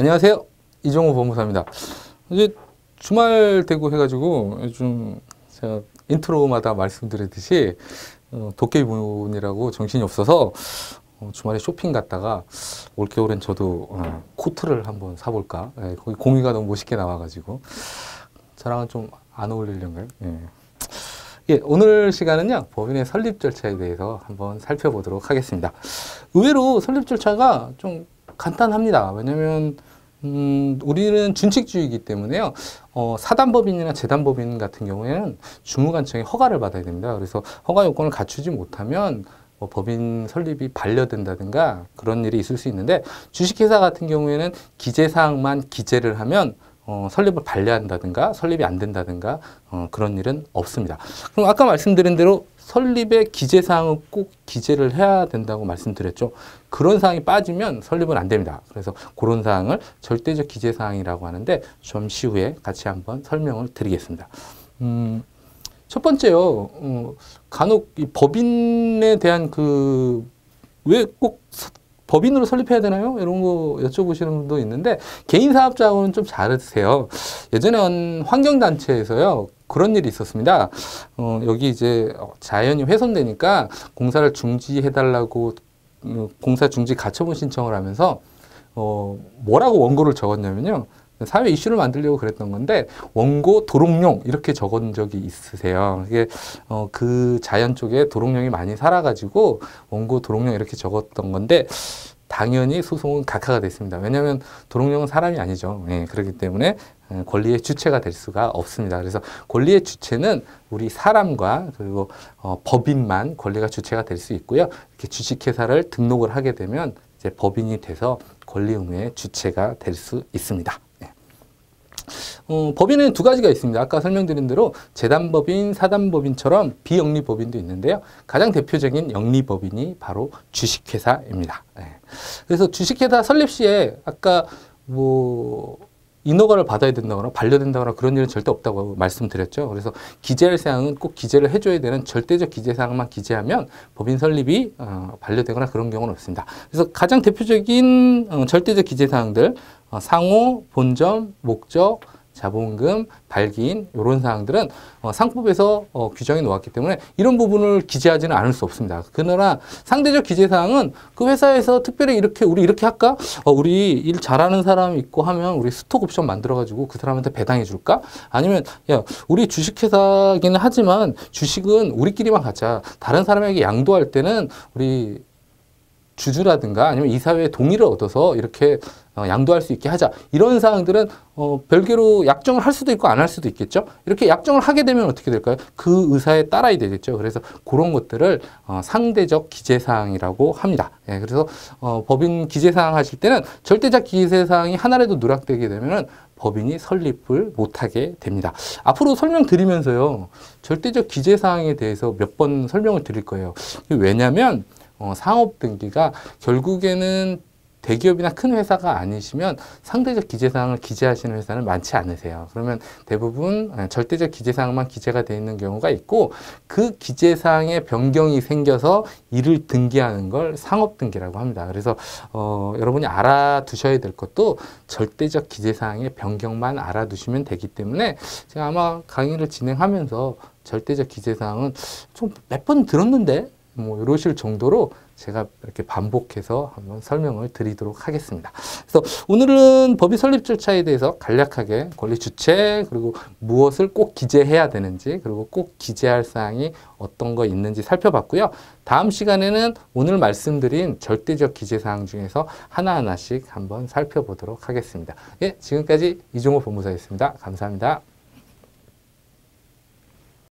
안녕하세요. 이종호 법무사입니다. 이제 주말 되고 해가지고 요즘 제가 인트로마다 말씀드리듯이 어, 도깨비문이라고 정신이 없어서 어, 주말에 쇼핑 갔다가 올겨울엔 저도 어, 코트를 한번 사볼까. 예, 거기 공이가 너무 멋있게 나와가지고 저랑은 좀 안어울리려가 예. 예, 오늘 시간은요, 법인의 설립 절차에 대해서 한번 살펴보도록 하겠습니다. 의외로 설립 절차가 좀 간단합니다. 왜냐면 음, 우리는 준칙주의이기 때문에요. 어, 사단법인이나 재단법인 같은 경우에는 주무관청의 허가를 받아야 됩니다. 그래서 허가 요건을 갖추지 못하면 뭐 법인 설립이 반려된다든가 그런 일이 있을 수 있는데 주식회사 같은 경우에는 기재사항만 기재를 하면 어, 설립을 반려한다든가 설립이 안 된다든가 어, 그런 일은 없습니다. 그럼 아까 말씀드린 대로 설립의 기재 사항은 꼭 기재를 해야 된다고 말씀드렸죠. 그런 사항이 빠지면 설립은 안 됩니다. 그래서 그런 사항을 절대적 기재 사항이라고 하는데 잠시 후에 같이 한번 설명을 드리겠습니다. 음, 첫 번째요. 어, 간혹 법인에 대한 그왜꼭 법인으로 설립해야 되나요? 이런 거 여쭤보시는 분도 있는데 개인 사업자하고는 좀 다르세요. 예전에 환경단체에서요. 그런 일이 있었습니다. 어, 여기 이제 자연이 훼손되니까 공사를 중지해달라고 음, 공사 중지 가처분 신청을 하면서 어, 뭐라고 원고를 적었냐면요. 사회 이슈를 만들려고 그랬던 건데 원고 도롱뇽 이렇게 적은 적이 있으세요. 이게 어, 그 자연 쪽에 도롱뇽이 많이 살아가지고 원고 도롱뇽 이렇게 적었던 건데 당연히 소송은 각하가 됐습니다. 왜냐하면 도롱뇽은 사람이 아니죠. 예, 그렇기 때문에 어, 권리의 주체가 될 수가 없습니다. 그래서 권리의 주체는 우리 사람과 그리고 어, 법인만 권리가 주체가 될 수 있고요. 이렇게 주식회사를 등록을 하게 되면 이제 법인이 돼서 권리 의무의 주체가 될 수 있습니다. 어, 법인은 두 가지가 있습니다. 아까 설명드린 대로 재단법인, 사단법인처럼 비영리법인도 있는데요. 가장 대표적인 영리법인이 바로 주식회사입니다. 네. 그래서 주식회사 설립 시에 아까 뭐 인허가를 받아야 된다거나 반려된다거나 그런 일은 절대 없다고 말씀드렸죠. 그래서 기재할 사항은 꼭 기재를 해줘야 되는 절대적 기재 사항만 기재하면 법인 설립이 어, 반려되거나 그런 경우는 없습니다. 그래서 가장 대표적인 어, 절대적 기재 사항들 어, 상호, 본점, 목적, 자본금, 발기인 이런 사항들은 어, 상법에서 어, 규정해 놓았기 때문에 이런 부분을 기재하지는 않을 수 없습니다. 그러나 상대적 기재 사항은 그 회사에서 특별히 이렇게 우리 이렇게 할까? 어, 우리 일 잘하는 사람 있고 하면 우리 스톡 옵션 만들어 가지고 그 사람한테 배당해 줄까? 아니면 야 우리 주식회사기는 하지만 주식은 우리끼리만 가자. 다른 사람에게 양도할 때는 우리 주주라든가 아니면 이사회의 동의를 얻어서 이렇게 어, 양도할 수 있게 하자. 이런 사항들은 어, 별개로 약정을 할 수도 있고 안 할 수도 있겠죠. 이렇게 약정을 하게 되면 어떻게 될까요? 그 의사에 따라야 되겠죠. 그래서 그런 것들을 어, 상대적 기재사항이라고 합니다. 예, 그래서 어, 법인 기재사항 하실 때는 절대적 기재사항이 하나라도 누락되게 되면은 법인이 설립을 못하게 됩니다. 앞으로 설명드리면서요. 절대적 기재사항에 대해서 몇 번 설명을 드릴 거예요. 왜냐하면 어, 상업 등기가 결국에는 대기업이나 큰 회사가 아니시면 상대적 기재사항을 기재하시는 회사는 많지 않으세요. 그러면 대부분 예, 절대적 기재사항만 기재가 되어 있는 경우가 있고 그 기재사항에 변경이 생겨서 이를 등기하는 걸 상업등기라고 합니다. 그래서 어, 여러분이 알아두셔야 될 것도 절대적 기재사항의 변경만 알아두시면 되기 때문에 제가 아마 강의를 진행하면서 절대적 기재사항은 좀 몇 번 들었는데 뭐 이러실 정도로 제가 이렇게 반복해서 한번 설명을 드리도록 하겠습니다. 그래서 오늘은 법이 설립 절차에 대해서 간략하게 권리 주체 그리고 무엇을 꼭 기재해야 되는지 그리고 꼭 기재할 사항이 어떤 거 있는지 살펴봤고요. 다음 시간에는 오늘 말씀드린 절대적 기재 사항 중에서 하나하나씩 한번 살펴보도록 하겠습니다. 예, 지금까지 이종호 법무사였습니다. 감사합니다.